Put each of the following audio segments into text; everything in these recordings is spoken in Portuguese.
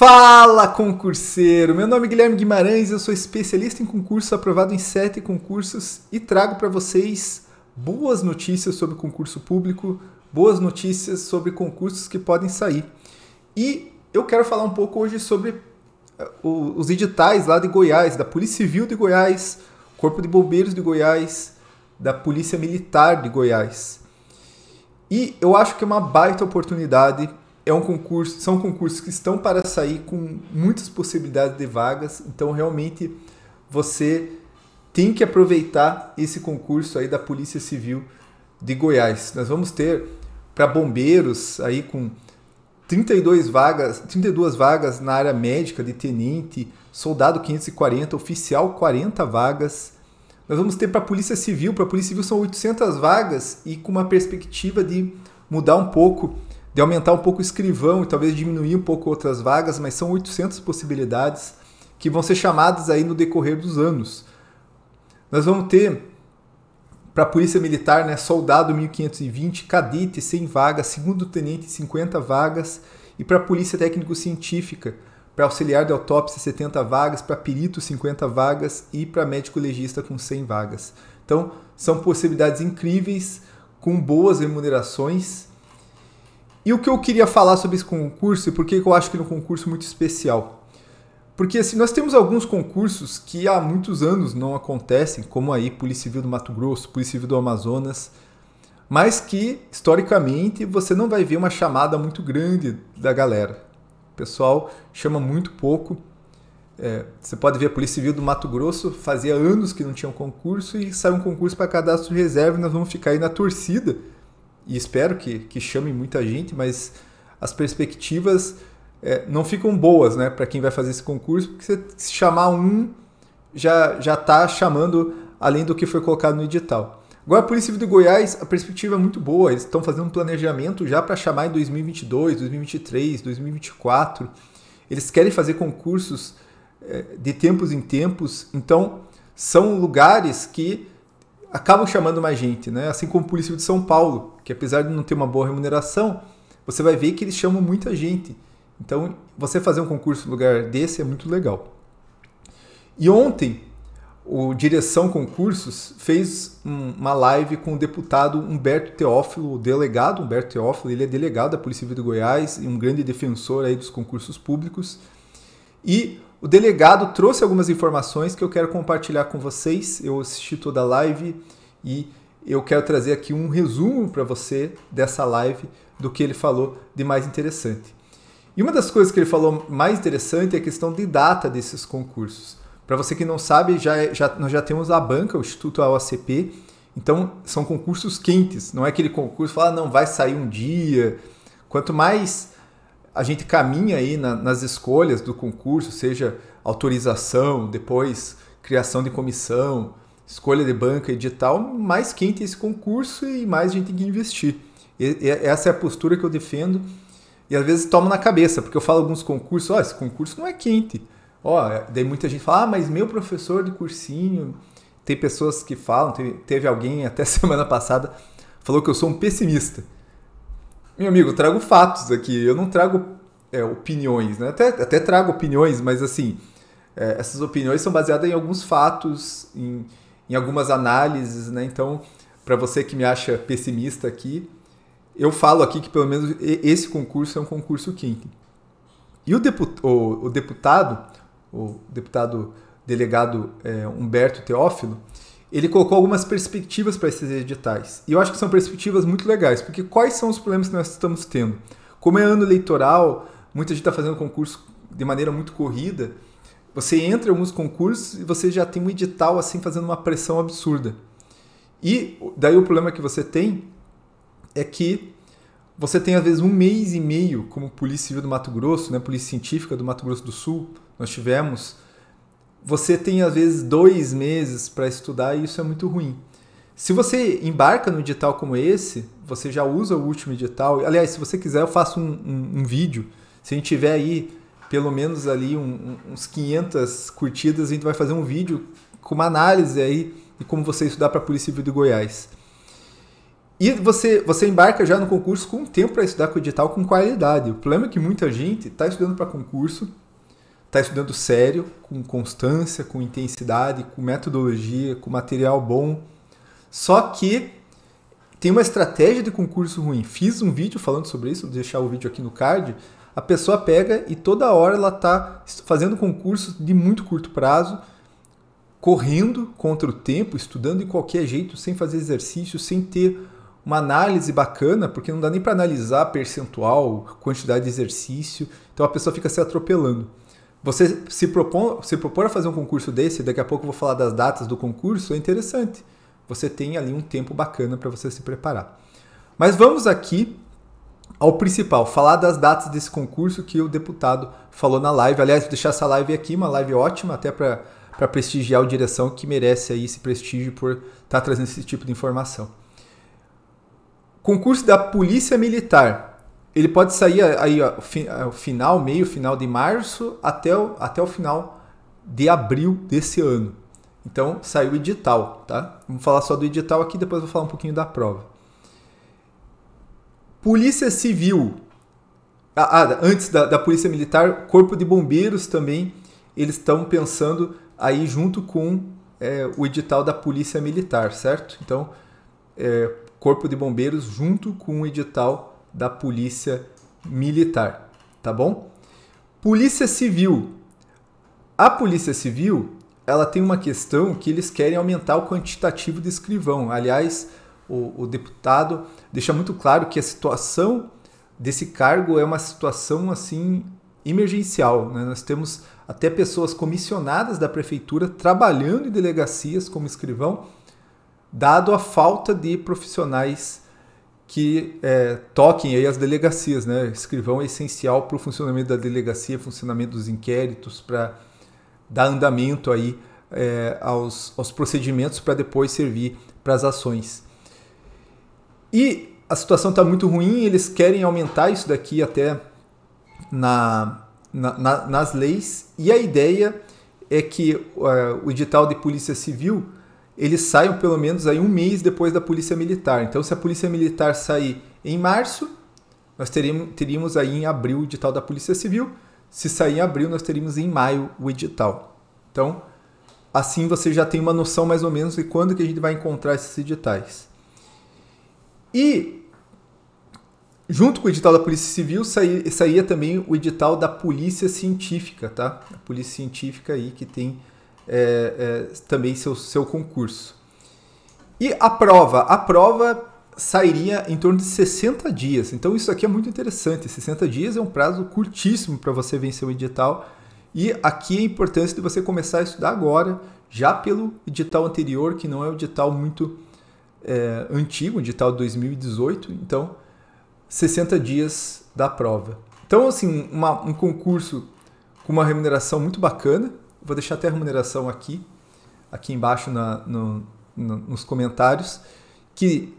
Fala concurseiro! Meu nome é Guilherme Guimarães, eu sou especialista em concurso, aprovado em sete concursos e trago para vocês boas notícias sobre concurso público, boas notícias sobre concursos que podem sair. E eu quero falar um pouco hoje sobre eh, os editais lá de Goiás, da Polícia Civil de Goiás, Corpo de Bombeiros de Goiás, da Polícia Militar de Goiás. E eu acho que é uma baita oportunidade é um concurso, são concursos que estão para sair com muitas possibilidades de vagas, então realmente você tem que aproveitar esse concurso aí da Polícia Civil de Goiás. Nós vamos ter para bombeiros aí com 32 vagas, 32 vagas na área médica de tenente, soldado 540, oficial 40 vagas. Nós vamos ter para a Polícia Civil, para a Polícia Civil são 800 vagas e com uma perspectiva de mudar um pouco de aumentar um pouco o escrivão e talvez diminuir um pouco outras vagas, mas são 800 possibilidades que vão ser chamadas aí no decorrer dos anos. Nós vamos ter para a Polícia Militar, né, soldado 1520, cadete 100 vagas, segundo tenente 50 vagas e para a Polícia Técnico Científica, para auxiliar de autópsia 70 vagas, para perito 50 vagas e para médico legista com 100 vagas. Então, são possibilidades incríveis com boas remunerações e o que eu queria falar sobre esse concurso e por que eu acho que ele é um concurso muito especial? Porque assim, nós temos alguns concursos que há muitos anos não acontecem, como aí Polícia Civil do Mato Grosso, Polícia Civil do Amazonas, mas que historicamente você não vai ver uma chamada muito grande da galera. O pessoal chama muito pouco. É, você pode ver a Polícia Civil do Mato Grosso fazia anos que não tinha um concurso e saiu um concurso para cadastro de reserva e nós vamos ficar aí na torcida e espero que, que chame muita gente, mas as perspectivas é, não ficam boas né, para quem vai fazer esse concurso, porque se chamar um, já está chamando além do que foi colocado no edital. Agora, a Polícia Civil de Goiás, a perspectiva é muito boa, eles estão fazendo um planejamento já para chamar em 2022, 2023, 2024. Eles querem fazer concursos é, de tempos em tempos, então são lugares que acabam chamando mais gente, né? Assim como o Polícia de São Paulo, que apesar de não ter uma boa remuneração, você vai ver que eles chamam muita gente. Então, você fazer um concurso no lugar desse é muito legal. E ontem, o Direção Concursos fez uma live com o deputado Humberto Teófilo, o delegado Humberto Teófilo, ele é delegado da Polícia Civil do Goiás e um grande defensor aí dos concursos públicos. E o delegado trouxe algumas informações que eu quero compartilhar com vocês. Eu assisti toda a live e eu quero trazer aqui um resumo para você dessa live do que ele falou de mais interessante. E uma das coisas que ele falou mais interessante é a questão de data desses concursos. Para você que não sabe, já, é, já, nós já temos a banca, o Instituto AOCP, então são concursos quentes, não é aquele concurso que fala, ah, não, vai sair um dia. Quanto mais a gente caminha aí na, nas escolhas do concurso, seja autorização, depois criação de comissão, escolha de banca, e digital, mais quente esse concurso e mais a gente tem que investir. E, e essa é a postura que eu defendo e às vezes tomo na cabeça, porque eu falo alguns concursos, ó, oh, esse concurso não é quente. Ó, oh, daí muita gente fala, ah, mas meu professor de cursinho, tem pessoas que falam, teve, teve alguém até semana passada, falou que eu sou um pessimista. Meu amigo, eu trago fatos aqui, eu não trago é, opiniões, né? Até, até trago opiniões, mas assim, é, essas opiniões são baseadas em alguns fatos, em, em algumas análises, né? Então, para você que me acha pessimista aqui, eu falo aqui que pelo menos esse concurso é um concurso quinto. E o, deput, o, o deputado, o deputado delegado é, Humberto Teófilo, ele colocou algumas perspectivas para esses editais. E eu acho que são perspectivas muito legais, porque quais são os problemas que nós estamos tendo? Como é ano eleitoral, muita gente está fazendo concurso de maneira muito corrida. Você entra em alguns concursos e você já tem um edital assim fazendo uma pressão absurda. E daí o problema que você tem é que você tem às vezes um mês e meio como Polícia Civil do Mato Grosso, né, Polícia Científica do Mato Grosso do Sul. Nós tivemos você tem às vezes dois meses para estudar e isso é muito ruim. Se você embarca no edital como esse, você já usa o último edital. Aliás, se você quiser, eu faço um, um, um vídeo. Se a gente tiver aí pelo menos ali um, uns 500 curtidas, a gente vai fazer um vídeo com uma análise aí de como você estudar para a Polícia Civil do Goiás. E você, você embarca já no concurso com tempo para estudar com o edital com qualidade. O problema é que muita gente está estudando para concurso, está estudando sério, com constância, com intensidade, com metodologia, com material bom. Só que tem uma estratégia de concurso ruim. Fiz um vídeo falando sobre isso, vou deixar o vídeo aqui no card. A pessoa pega e toda hora ela está fazendo concurso de muito curto prazo, correndo contra o tempo, estudando de qualquer jeito, sem fazer exercício, sem ter uma análise bacana, porque não dá nem para analisar percentual, quantidade de exercício. Então a pessoa fica se atropelando. Você se, propor, se propor a fazer um concurso desse, daqui a pouco eu vou falar das datas do concurso, é interessante. Você tem ali um tempo bacana para você se preparar. Mas vamos aqui ao principal, falar das datas desse concurso que o deputado falou na live. Aliás, vou deixar essa live aqui, uma live ótima, até para prestigiar o direção que merece aí esse prestígio por estar tá trazendo esse tipo de informação. Concurso da Polícia Militar ele pode sair aí o final, meio final de março até o, até o final de abril desse ano. Então saiu o edital, tá? Vamos falar só do edital aqui, depois vou falar um pouquinho da prova. Polícia Civil. Ah, ah, antes da, da Polícia Militar, Corpo de Bombeiros também, eles estão pensando aí junto com é, o edital da Polícia Militar, certo? Então, é, Corpo de Bombeiros junto com o edital da polícia militar, tá bom? Polícia civil. A polícia civil, ela tem uma questão que eles querem aumentar o quantitativo de escrivão. Aliás, o, o deputado deixa muito claro que a situação desse cargo é uma situação assim emergencial. Né? Nós temos até pessoas comissionadas da prefeitura trabalhando em delegacias como escrivão, dado a falta de profissionais que é, toquem aí as delegacias, né? Escrivão é essencial para o funcionamento da delegacia, funcionamento dos inquéritos, para dar andamento aí é, aos, aos procedimentos para depois servir para as ações. E a situação está muito ruim, eles querem aumentar isso daqui até na, na, na nas leis, e a ideia é que uh, o edital de polícia civil eles saiam pelo menos aí um mês depois da Polícia Militar. Então, se a Polícia Militar sair em março, nós teríamos, teríamos aí em abril o edital da Polícia Civil. Se sair em abril, nós teríamos em maio o edital. Então, assim você já tem uma noção mais ou menos de quando que a gente vai encontrar esses editais. E junto com o edital da Polícia Civil saía, saía também o edital da Polícia Científica, tá? A Polícia Científica aí que tem é, é, também seu, seu concurso. E a prova? A prova sairia em torno de 60 dias. Então isso aqui é muito interessante. 60 dias é um prazo curtíssimo para você vencer o edital. E aqui a é importância de você começar a estudar agora, já pelo edital anterior, que não é um edital muito é, antigo, um edital de 2018. Então, 60 dias da prova. Então, assim, uma, um concurso com uma remuneração muito bacana, Vou deixar até a remuneração aqui, aqui embaixo na, no, no, nos comentários, que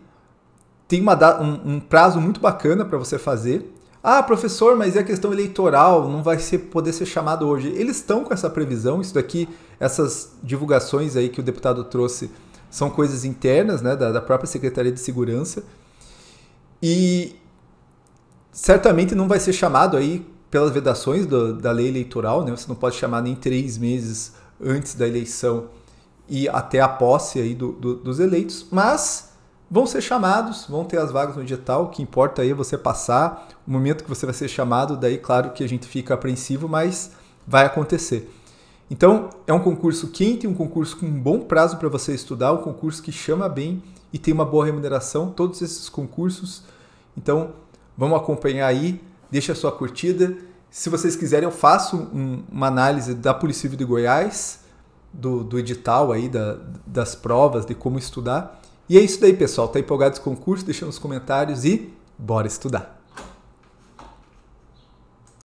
tem uma, um, um prazo muito bacana para você fazer. Ah, professor, mas e a questão eleitoral? Não vai ser, poder ser chamado hoje. Eles estão com essa previsão, isso daqui, essas divulgações aí que o deputado trouxe são coisas internas né, da, da própria Secretaria de Segurança. E certamente não vai ser chamado aí pelas vedações do, da lei eleitoral, né? Você não pode chamar nem três meses antes da eleição e até a posse aí do, do, dos eleitos, mas vão ser chamados, vão ter as vagas no dia tal, o que importa aí é você passar, o momento que você vai ser chamado, daí claro que a gente fica apreensivo, mas vai acontecer. Então, é um concurso quente, um concurso com um bom prazo para você estudar, um concurso que chama bem e tem uma boa remuneração, todos esses concursos. Então, vamos acompanhar aí deixa a sua curtida. Se vocês quiserem, eu faço um, uma análise da Polícia Civil de Goiás, do, do edital aí, da, das provas, de como estudar. E é isso daí, pessoal. Tá empolgado com o curso? Deixa nos comentários e bora estudar!